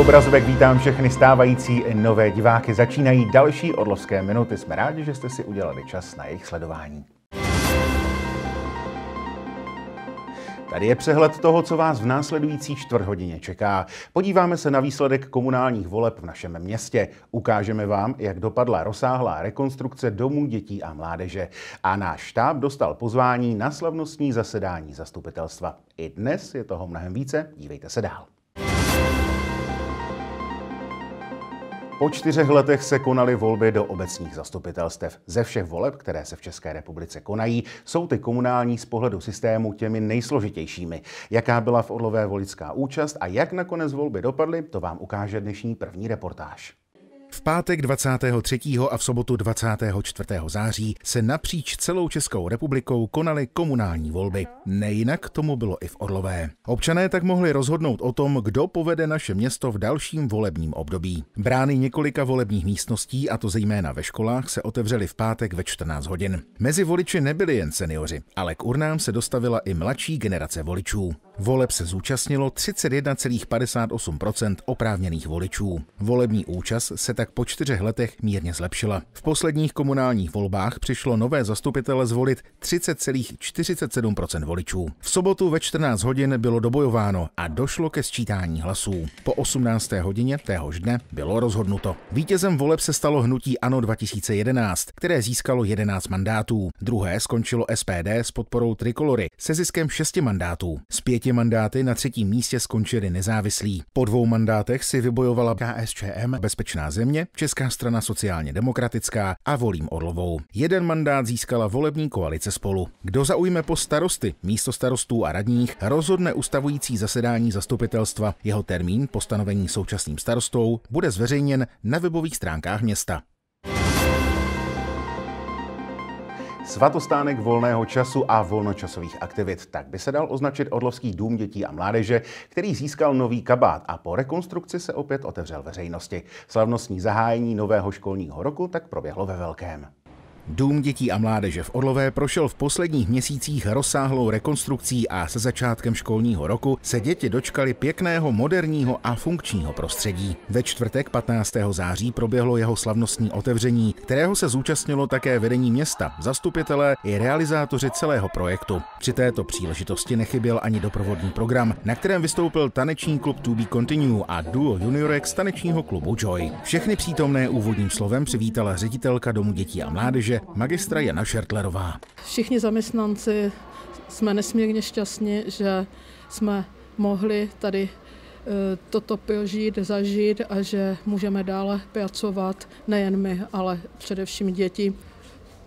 obrazovek vítám všechny stávající nové diváky. Začínají další odlovské minuty. Jsme rádi, že jste si udělali čas na jejich sledování. Tady je přehled toho, co vás v následující čtvrthodině čeká. Podíváme se na výsledek komunálních voleb v našem městě. Ukážeme vám, jak dopadla rozsáhlá rekonstrukce domů dětí a mládeže. A náš štáb dostal pozvání na slavnostní zasedání zastupitelstva. I dnes je toho mnohem více, dívejte se dál. Po čtyřech letech se konaly volby do obecních zastupitelstev. Ze všech voleb, které se v České republice konají, jsou ty komunální z pohledu systému těmi nejsložitějšími. Jaká byla v Orlové volická účast a jak nakonec volby dopadly, to vám ukáže dnešní první reportáž. V pátek 23. a v sobotu 24. září se napříč celou Českou republikou konaly komunální volby. Nejinak tomu bylo i v Orlové. Občané tak mohli rozhodnout o tom, kdo povede naše město v dalším volebním období. Brány několika volebních místností, a to zejména ve školách, se otevřely v pátek ve 14 hodin. Mezi voliči nebyli jen seniori, ale k urnám se dostavila i mladší generace voličů. Voleb se zúčastnilo 31,58 oprávněných voličů. Volební účast se tak po čtyřech letech mírně zlepšila. V posledních komunálních volbách přišlo nové zastupitele zvolit 30,47 voličů. V sobotu ve 14 hodin bylo dobojováno a došlo ke sčítání hlasů. Po 18. hodině téhož dne bylo rozhodnuto. Vítězem voleb se stalo hnutí ANO 2011, které získalo 11 mandátů. Druhé skončilo SPD s podporou Trikolory se ziskem 6 mandátů. Z pěti mandáty na třetím místě skončili nezávislí. Po dvou mandátech si vybojovala KSČM Bezpečná země země, Česká strana sociálně demokratická a volím Orlovou. Jeden mandát získala volební koalice spolu. Kdo zaujme po starosty, místo starostů a radních, rozhodne ustavující zasedání zastupitelstva. Jeho termín postanovení současným starostou bude zveřejněn na webových stránkách města. Svatostánek volného času a volnočasových aktivit. Tak by se dal označit Odlovský dům dětí a mládeže, který získal nový kabát a po rekonstrukci se opět otevřel veřejnosti. Slavnostní zahájení nového školního roku tak proběhlo ve velkém. Dům dětí a mládeže v Orlové prošel v posledních měsících rozsáhlou rekonstrukcí a se začátkem školního roku se děti dočkali pěkného, moderního a funkčního prostředí. Ve čtvrtek 15. září proběhlo jeho slavnostní otevření, kterého se zúčastnilo také vedení města, zastupitelé i realizátoři celého projektu. Při této příležitosti nechyběl ani doprovodný program, na kterém vystoupil taneční klub To Be Continue a duo juniorek z tanečního klubu Joy. Všechny přítomné úvodním slovem přivítala ředitelka Domu dětí a mládeže magistra Jana Šertlerová. Všichni zaměstnanci jsme nesmírně šťastní, že jsme mohli tady eh, toto prožít, zažít a že můžeme dále pracovat nejen my, ale především děti.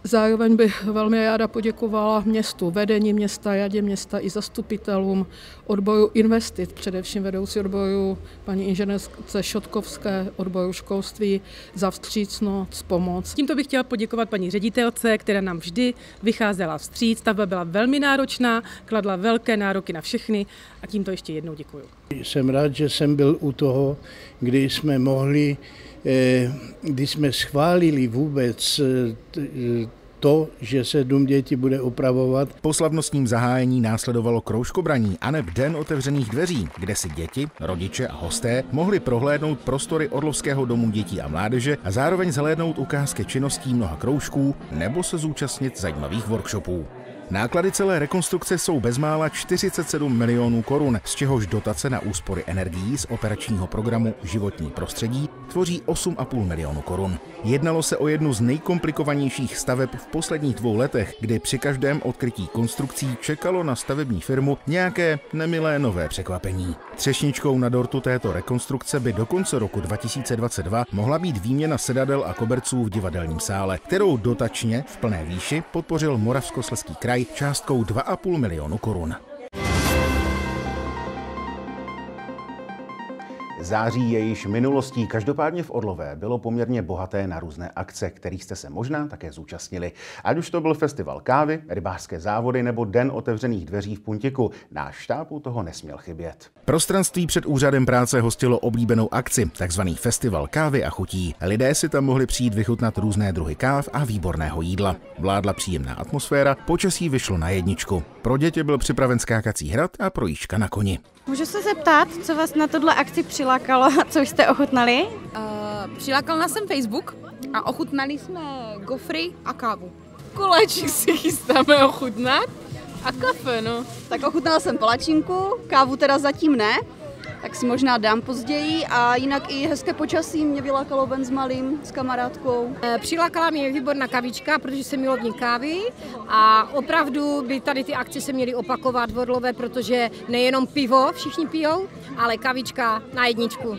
Zároveň bych velmi ráda poděkovala městu, vedení města, radě města i zastupitelům odboru investit, především vedoucí odboru paní inženýrce Šotkovské odboru školství za vstřícnost, pomoc. Tímto bych chtěla poděkovat paní ředitelce, která nám vždy vycházela vstříc. Stavba byla velmi náročná, kladla velké nároky na všechny a tímto ještě jednou děkuju. Jsem rád, že jsem byl u toho, kdy jsme mohli Eh, když jsme schválili vůbec eh, eh, to, že se Dům dětí bude opravovat. Po slavnostním zahájení následovalo kroužkobraní a ne v den otevřených dveří, kde si děti, rodiče a hosté mohli prohlédnout prostory Orlovského domu dětí a mládeže a zároveň zhlédnout ukázky činností mnoha kroužků nebo se zúčastnit zajímavých workshopů. Náklady celé rekonstrukce jsou bezmála 47 milionů korun, z čehož dotace na úspory energií z operačního programu Životní prostředí tvoří 8,5 milionu korun. Jednalo se o jednu z nejkomplikovanějších staveb v posledních dvou letech, kdy při každém odkrytí konstrukcí čekalo na stavební firmu nějaké nemilé nové překvapení. Třešničkou na dortu této rekonstrukce by do konce roku 2022 mohla být výměna sedadel a koberců v divadelním sále, kterou dotačně v plné výši podpořil Moravskoslezský kraj kraj částkou 2,5 milionu korun. Září je již minulostí, každopádně v Orlové bylo poměrně bohaté na různé akce, kterých jste se možná také zúčastnili. Ať už to byl festival kávy, rybářské závody nebo den otevřených dveří v Puntiku, náš štáb u toho nesměl chybět. Prostranství před úřadem práce hostilo oblíbenou akci, takzvaný festival kávy a chutí. Lidé si tam mohli přijít vychutnat různé druhy káv a výborného jídla. Vládla příjemná atmosféra, počasí vyšlo na jedničku. Pro děti byl připraven skákací hrad a projížďka na koni. Můžu se zeptat, co vás na tohle akci přilákalo a co jste ochutnali? Uh, eh, přilákal nás jsem Facebook a ochutnali jsme gofry a kávu. Koláček si chystáme ochutnat a kafe, no. Tak ochutnala jsem palačinku, kávu teda zatím ne, tak si možná dám později a jinak i hezké počasí mě vylákalo ven s malým, s kamarádkou. Eh, přilákala mě výborná kavička, protože jsem milovní kávy a opravdu by tady ty akce se měly opakovat vodlové, protože nejenom pivo všichni pijou, ale kavička na jedničku.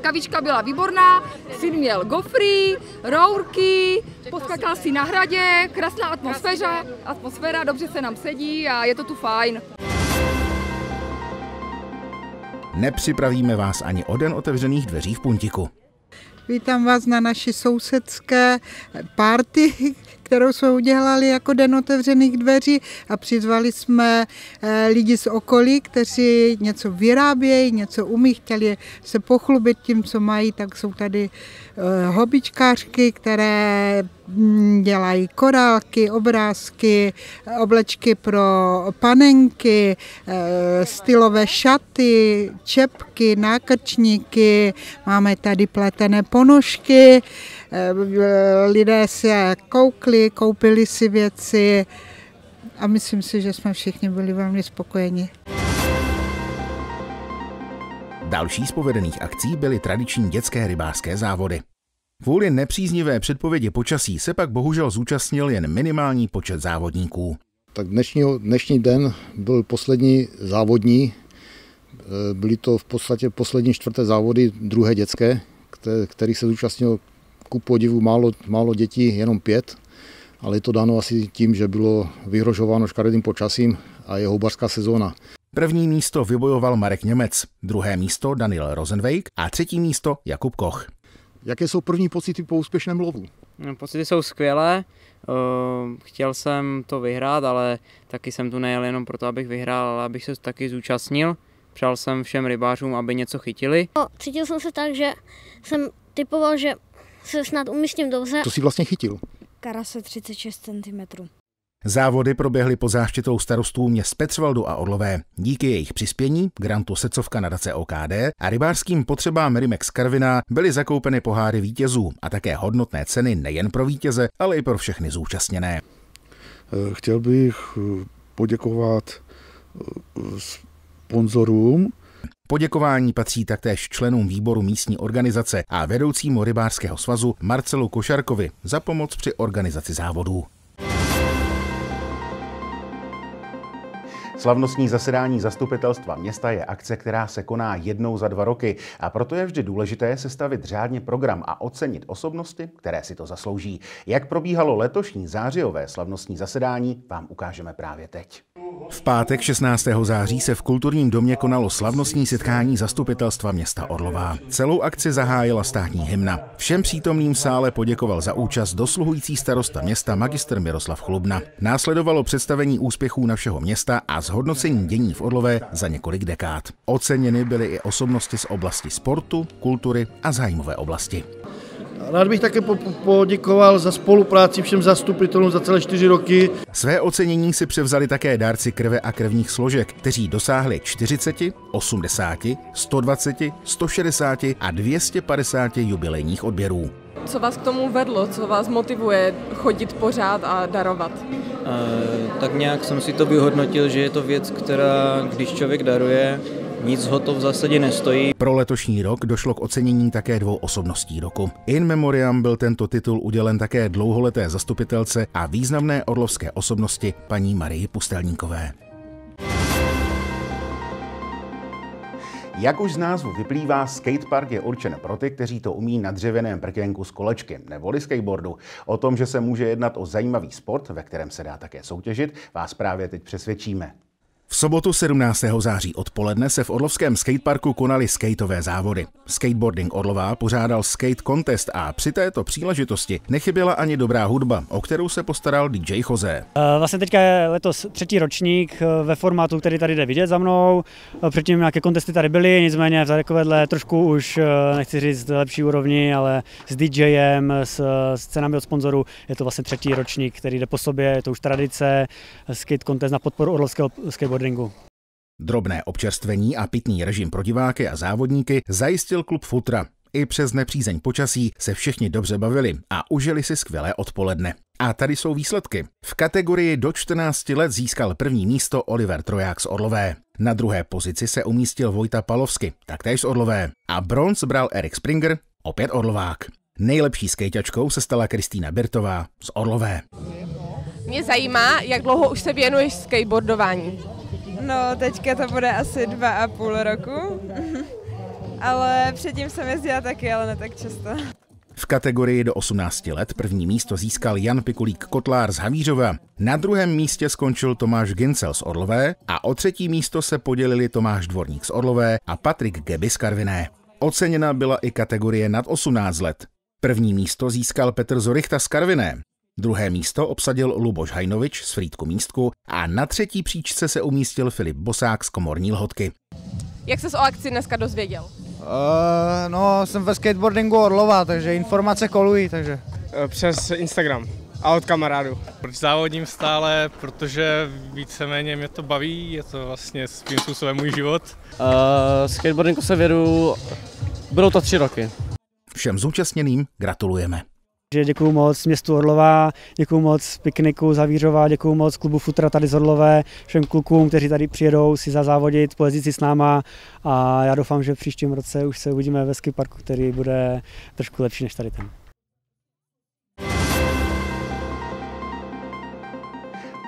Kavička byla výborná, syn měl gofry, rourky, poskakal si na hradě, krásná atmosféra, atmosféra, dobře se nám sedí a je to tu fajn nepřipravíme vás ani o den otevřených dveří v Puntiku. Vítám vás na naší sousedské párty, kterou jsme udělali jako Den otevřených dveří a přizvali jsme eh, lidi z okolí, kteří něco vyrábějí, něco umí, chtěli se pochlubit tím, co mají, tak jsou tady eh, hobičkářky, které mm, dělají korálky, obrázky, oblečky pro panenky, eh, stylové šaty, čepky, nákrčníky, máme tady pletené ponožky, Eh, lidé je koukli, koupili si věci a myslím si, že jsme všichni byli velmi spokojeni. Další z povedených akcí byly tradiční dětské rybářské závody. Kvůli nepříznivé předpovědi počasí se pak bohužel zúčastnil jen minimální počet závodníků. Tak dnešní dnešní den byl poslední závodní. Eh, byly to v podstatě poslední čtvrté závody druhé dětské, které, kterých se zúčastnilo ku podivu málo, málo dětí, jenom pět, ale je to dáno asi tím, že bylo vyhrožováno škaredým počasím a je houbařská sezóna. První místo vybojoval Marek Němec, druhé místo Daniel Rosenveig a třetí místo Jakub Koch. Jaké jsou první pocity po úspěšném lovu? No, pocity jsou skvělé. Ehm, chtěl jsem to vyhrát, ale taky jsem tu nejel jenom proto, abych vyhrál, ale abych se taky zúčastnil. Přál jsem všem rybářům, aby něco chytili. No, cítil jsem se tak, že jsem typoval, že se snad umístím dobře. To si vlastně chytil? Karase 36 cm. Závody proběhly po záštitou starostů měst Petřvaldu a Orlové. Díky jejich přispění, grantu Secovka dace OKD a rybářským potřebám Rimex Karvina byly zakoupeny poháry vítězů a také hodnotné ceny nejen pro vítěze, ale i pro všechny zúčastněné. Eh, chtěl bych eh, poděkovat eh, sponzorům, Poděkování patří taktéž členům výboru místní organizace a vedoucímu rybářského svazu Marcelu Košarkovi za pomoc při organizaci závodů. Slavnostní zasedání zastupitelstva města je akce, která se koná jednou za dva roky a proto je vždy důležité sestavit řádně program a ocenit osobnosti, které si to zaslouží. Jak probíhalo letošní zářijové slavnostní zasedání, vám ukážeme právě teď. V pátek 16. září se v kulturním domě konalo slavnostní setkání zastupitelstva města Orlová. Celou akci zahájila státní hymna. Všem přítomným v sále poděkoval za účast dosluhující starosta města magister Miroslav Chlubna. Následovalo představení úspěchů našeho města a zhodnocení dění v Orlové za několik dekád. Oceněny byly i osobnosti z oblasti sportu, kultury a zájmové oblasti. Rád bych také poděkoval za spolupráci všem zastupitelům za celé čtyři roky. Své ocenění si převzali také dárci krve a krevních složek, kteří dosáhli 40, 80, 120, 160 a 250 jubilejních odběrů. Co vás k tomu vedlo, co vás motivuje chodit pořád a darovat? E, tak nějak jsem si to vyhodnotil, že je to věc, která, když člověk daruje, nic ho to v zásadě nestojí. Pro letošní rok došlo k ocenění také dvou osobností roku. In Memoriam byl tento titul udělen také dlouholeté zastupitelce a významné orlovské osobnosti paní Marii Pustelníkové. Jak už z názvu vyplývá, skatepark je určen pro ty, kteří to umí na dřevěném prkénku z kolečky neboli skateboardu. O tom, že se může jednat o zajímavý sport, ve kterém se dá také soutěžit, vás právě teď přesvědčíme. V sobotu 17. září odpoledne se v Orlovském skateparku konaly skateové závody. Skateboarding Orlová pořádal skate contest a při této příležitosti nechyběla ani dobrá hudba, o kterou se postaral DJ Jose. Eh, vlastně teďka je letos třetí ročník eh, ve formátu, který tady jde vidět za mnou. Eh, předtím nějaké kontesty tady byly, nicméně v takovéhle trošku už, nechci říct lepší úrovni, ale s DJem, s, s cenami od sponzorů je to vlastně třetí ročník, který jde po sobě, je to už tradice, skate contest na podporu Orlovského skateboardingu boardingu. Drobné občerstvení a pitný režim pro diváky a závodníky zajistil klub Futra. I přes nepřízeň počasí se všichni dobře bavili a užili si skvělé odpoledne. A tady jsou výsledky. V kategorii do 14 let získal první místo Oliver Troják z Orlové. Na druhé pozici se umístil Vojta Palovsky, taktéž z Orlové. A bronz bral Erik Springer, opět Orlovák. Nejlepší skejťačkou se stala Kristýna Birtová z Orlové. Mě zajímá, jak dlouho už se věnuješ skateboardování. No, teďka to bude asi dva a půl roku, ale předtím jsem jezdila taky, ale ne tak často. V kategorii do 18 let první místo získal Jan Pikulík Kotlár z Havířova, na druhém místě skončil Tomáš Gincel z Orlové a o třetí místo se podělili Tomáš Dvorník z Orlové a Patrik Geby z Karviné. Oceněna byla i kategorie nad 18 let. První místo získal Petr Zorichta z Karviné, Druhé místo obsadil Luboš Hajnovič z Frýdku Místku a na třetí příčce se umístil Filip Bosák z Komorní Lhotky. Jak se o akci dneska dozvěděl? Uh, no, jsem ve skateboardingu Orlova, takže informace kolují, takže. Eh, přes Instagram a od kamarádu. Proč závodím stále? Protože víceméně mě to baví, je to vlastně svým způsobem můj život. Uh, skateboardingu se věru, budou to tři roky. Všem zúčastněným gratulujeme. Děkuji moc městu Orlová, děkuji moc pikniku Zavířová, děkuji moc klubu Futra tady z Orlové, všem klukům, kteří tady přijedou si zazávodit, pojezdit si s náma a já doufám, že v příštím roce už se uvidíme ve skyparku, který bude trošku lepší než tady ten.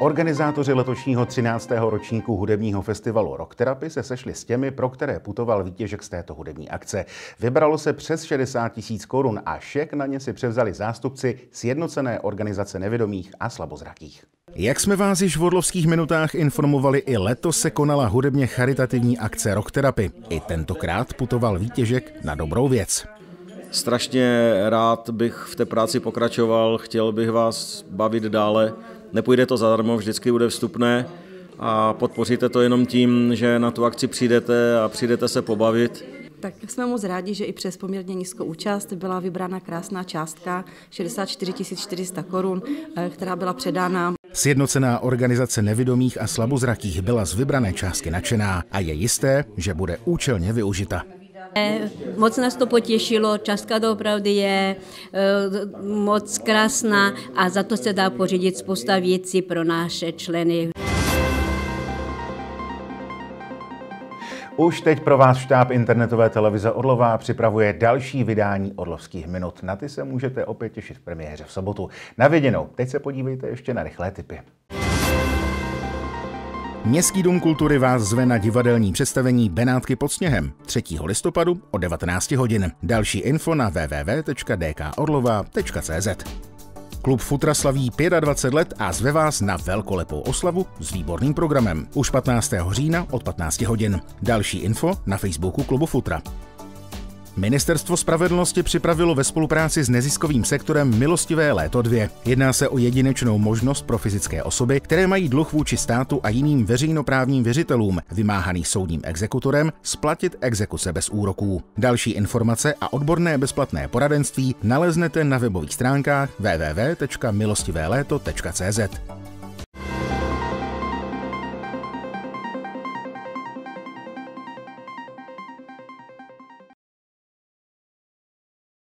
Organizátoři letošního 13. ročníku hudebního festivalu Rock Therapy se sešli s těmi, pro které putoval výtěžek z této hudební akce. Vybralo se přes 60 tisíc korun a šek na ně si převzali zástupci Sjednocené organizace nevědomých a slabozrakých. Jak jsme vás již v Orlovských minutách informovali, i letos se konala hudebně charitativní akce Rock Therapy. I tentokrát putoval výtěžek na dobrou věc. Strašně rád bych v té práci pokračoval, chtěl bych vás bavit dále nepůjde to zadarmo, vždycky bude vstupné a podpoříte to jenom tím, že na tu akci přijdete a přijdete se pobavit. Tak jsme moc rádi, že i přes poměrně nízkou účast byla vybrána krásná částka 64 400 korun, eh, která byla předána Sjednocená organizace nevidomých a slabozrakých byla z vybrané částky nadšená a je jisté, že bude účelně využita. Moc nás to potěšilo, Česká opravdu je eh, moc krásná a za to se dá pořídit spousta věcí pro naše členy. Už teď pro vás štáb internetové televize Orlová připravuje další vydání Orlovských minut. Na ty se můžete opět těšit v premiéře v sobotu. Na viděnou. Teď se podívejte ještě na rychlé typy. Městský dům kultury vás zve na divadelní představení Benátky pod sněhem 3. listopadu o 19 hodin. Další info na www.dkorlova.cz Klub Futra slaví 25 let a zve vás na velkolepou oslavu s výborným programem. Už 15. října od 15 hodin. Další info na Facebooku klubu Futra. Ministerstvo spravedlnosti připravilo ve spolupráci s neziskovým sektorem Milostivé léto 2. Jedná se o jedinečnou možnost pro fyzické osoby, které mají dluh vůči státu a jiným veřejnoprávním věřitelům, vymáhaný soudním exekutorem, splatit exekuce bez úroků. Další informace a odborné bezplatné poradenství naleznete na webových stránkách www.milostivéléto.cz.